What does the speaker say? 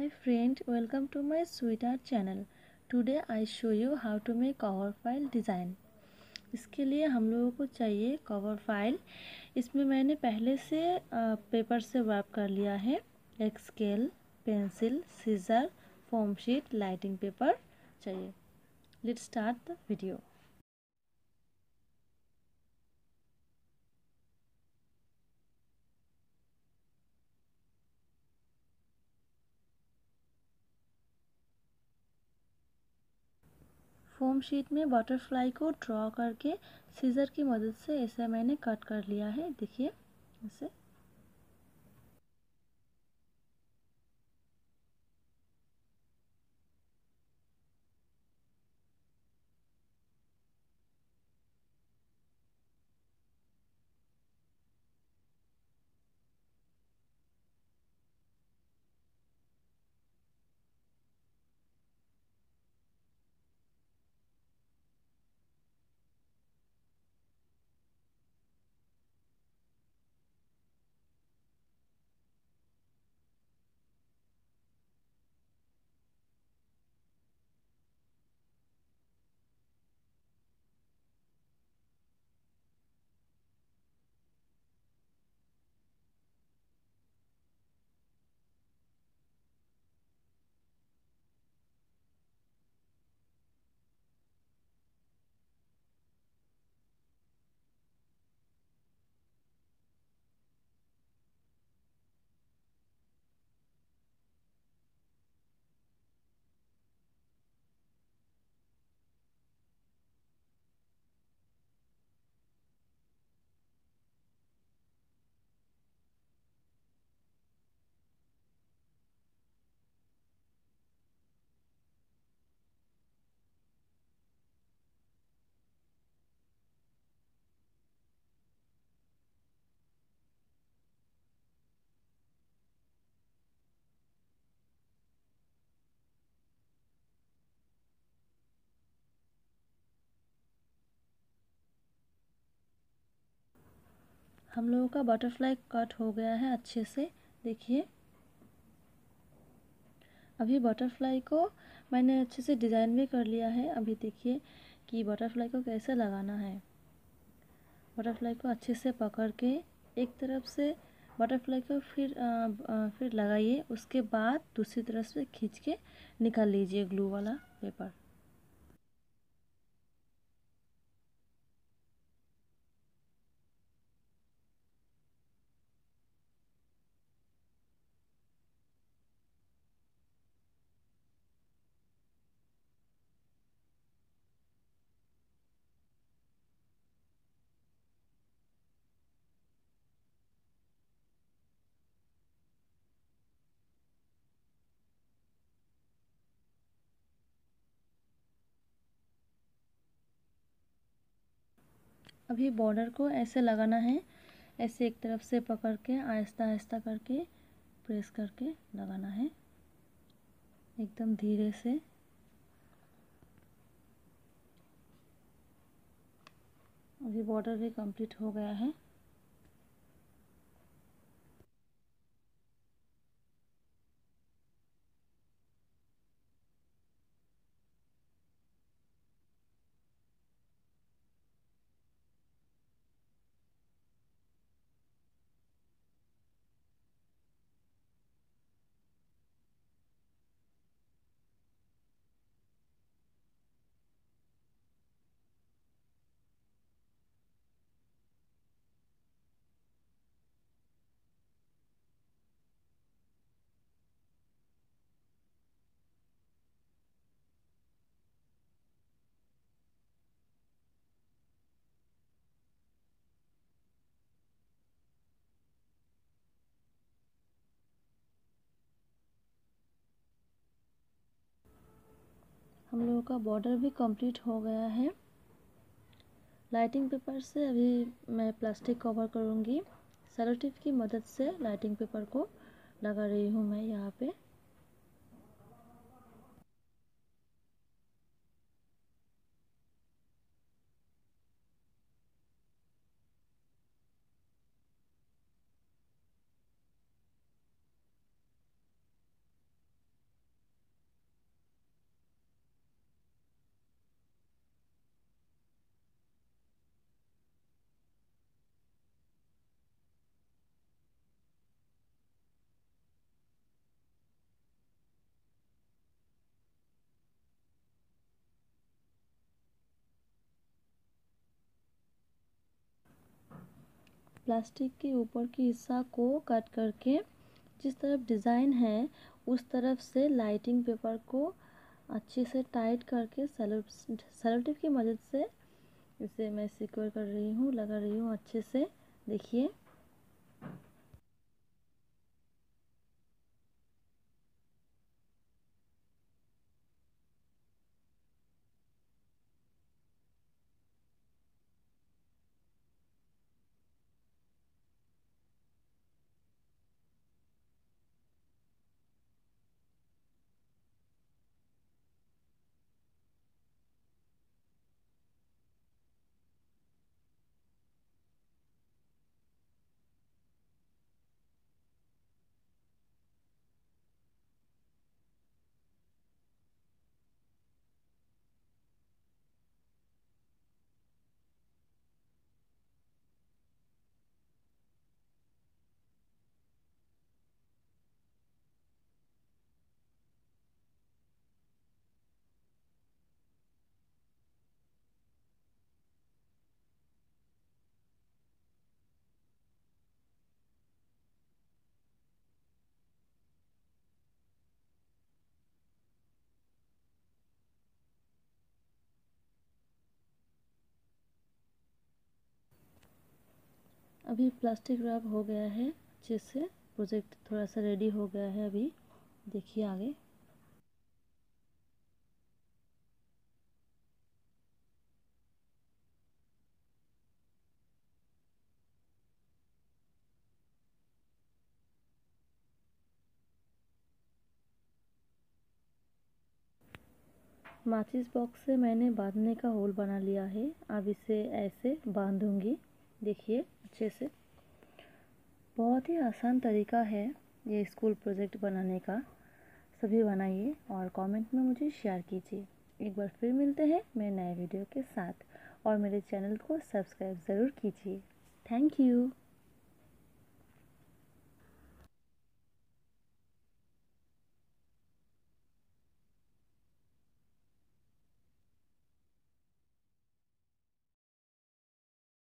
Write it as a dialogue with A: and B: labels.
A: hi friend welcome to my sweetheart channel today i show you how to make cover file design इसके लिए हम लोगों को चाहिए कवर फाइल इसमें मैंने पहले से पेपर से वाप कर लिया है एक scale pencil scissor foam sheet lighting paper चाहिए let start the video foam sheet में बटरफ्लाई को ड्रॉ करके सीज़र की मदद से ऐसे मैंने कट कर लिया है देखिए ऐसे हम लोगों का बटरफ्लाई कट हो गया है अच्छे से देखिए अभी बटरफ्लाई को मैंने अच्छे से डिज़ाइन भी कर लिया है अभी देखिए कि बटरफ्लाई को कैसे लगाना है बटरफ्लाई को अच्छे से पकड़ के एक तरफ से बटरफ्लाई को फिर आ, आ, फिर लगाइए उसके बाद दूसरी तरफ से खींच के निकाल लीजिए ग्लू वाला पेपर अभी बॉर्डर को ऐसे लगाना है ऐसे एक तरफ से पकड़ के आहिस्ता आहिस्ता करके प्रेस करके लगाना है एकदम धीरे से अभी बॉर्डर भी कंप्लीट हो गया है हम लोगों का बॉर्डर भी कंप्लीट हो गया है लाइटिंग पेपर से अभी मैं प्लास्टिक कवर करूँगी सेलोटिप की मदद से लाइटिंग पेपर को लगा रही हूँ मैं यहाँ पे प्लास्टिक के ऊपर की हिस्सा को कट करके जिस तरफ डिज़ाइन है उस तरफ से लाइटिंग पेपर को अच्छे से टाइट करके सेलोटिव की मदद से इसे मैं सिक्योर कर रही हूँ लगा रही हूँ अच्छे से देखिए अभी प्लास्टिक रैप हो गया है अच्छे से प्रोजेक्ट थोड़ा सा रेडी हो गया है अभी देखिए आगे माचिस बॉक्स से मैंने बांधने का होल बना लिया है अब इसे ऐसे बांधूंगी देखिए अच्छे से बहुत ही आसान तरीका है ये स्कूल प्रोजेक्ट बनाने का सभी बनाइए और कमेंट में मुझे शेयर कीजिए एक बार फिर मिलते हैं मेरे नए वीडियो के साथ और मेरे चैनल को सब्सक्राइब ज़रूर कीजिए थैंक यू